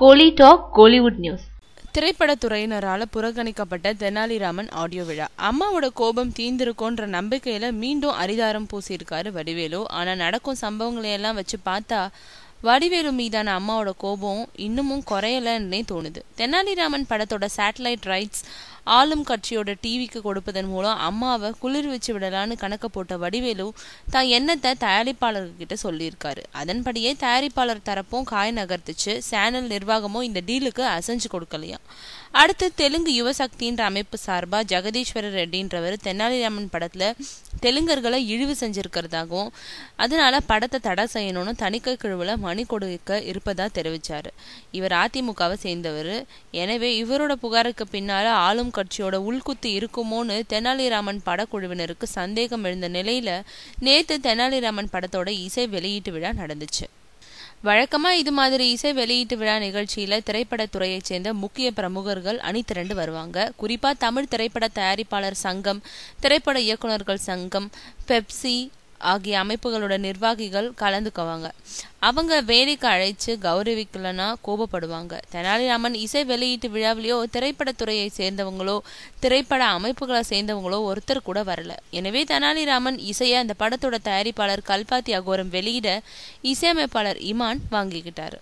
கோலி talk Kollywood news திரைப்படத்துறையினரால் புறக்கணிக்கப்பட்ட Tenaliraman audio விழா அம்மாவோட கோபம் தீந்திருக்கோன்ற நம்பிக்கையில மீண்டும் அரிதாரம் பூசியிருக்காரு வடிவேலு ஆனா நடக்கும் சம்பவங்களையெல்லாம் வச்சு பார்த்தா வடிவேலு மீதான அம்மாவோட கோபம் இன்னமும் குறையலன்னே தோணுது தெனாலிராமன் படத்தோட சேட்டலைட் ரைட்ஸ் ஆளும் கட்சியோட டிவிக்கு கொடுப்பதன் மூலம் அம்மாவை குளிர் வச்சு விடலான்னு கணக்க போட்ட வடிவேலு தான் எண்ணத்தை தயாரிப்பாளர்கிட்ட சொல்லியிருக்காரு அதன்படியே தயாரிப்பாளர் தரப்பும் காய் நகர்த்துச்சு சேனல் நிர்வாகமும் இந்த டீலுக்கு அசைஞ்சு கொடுக்கலையா அடுத்து தெலுங்கு யுவசக்தின்ற அமைப்பு சார்பாக ஜெகதீஸ்வரர் ரெட்டின்றவர் தென்னாலிராமன் படத்தில் தெலுங்கர்களை இழிவு செஞ்சிருக்கிறதாகவும் அதனால படத்தை தடை செய்யணும்னு தணிக்கை குழுவில் மணி கொடுக்க இருப்பதாக தெரிவித்தார் இவர் அதிமுகவை சேர்ந்தவர் எனவே இவரோட புகாருக்கு பின்னால் ஆளும் கட்சியோட உள்குத்து இருக்குமோன்னு தெனாலிராமன் படக்குழுவினருக்கு சந்தேகம் எழுந்த நிலையில் நேற்று தெனாலிராமன் படத்தோட இசை வெளியீட்டு விழா நடந்துச்சு வழக்கமாக இது மாதிரி இசை வெளியீட்டு விழா நிகழ்ச்சியில் திரைப்படத்துறையைச் சேர்ந்த முக்கிய பிரமுகர்கள் அணி திரண்டு வருவாங்க குறிப்பாக தமிழ் திரைப்பட தயாரிப்பாளர் சங்கம் திரைப்பட இயக்குநர்கள் சங்கம் பெப்சி ஆகிய அமைப்புகளோட நிர்வாகிகள் கலந்துக்குவாங்க அவங்க வேலைக்கு அழைச்சு கௌரவிக்கலன்னா கோபப்படுவாங்க தெனாலிராமன் இசை வெளியீட்டு விழாவிலேயோ திரைப்படத்துறையை சேர்ந்தவங்களோ திரைப்பட அமைப்புகளை சேர்ந்தவங்களோ ஒருத்தர் கூட வரல எனவே தெனாலிராமன் இசையை அந்த படத்தோட தயாரிப்பாளர் கல்பாத்தி அகோரம் வெளியிட இசையமைப்பாளர் இமான் வாங்கிக்கிட்டாரு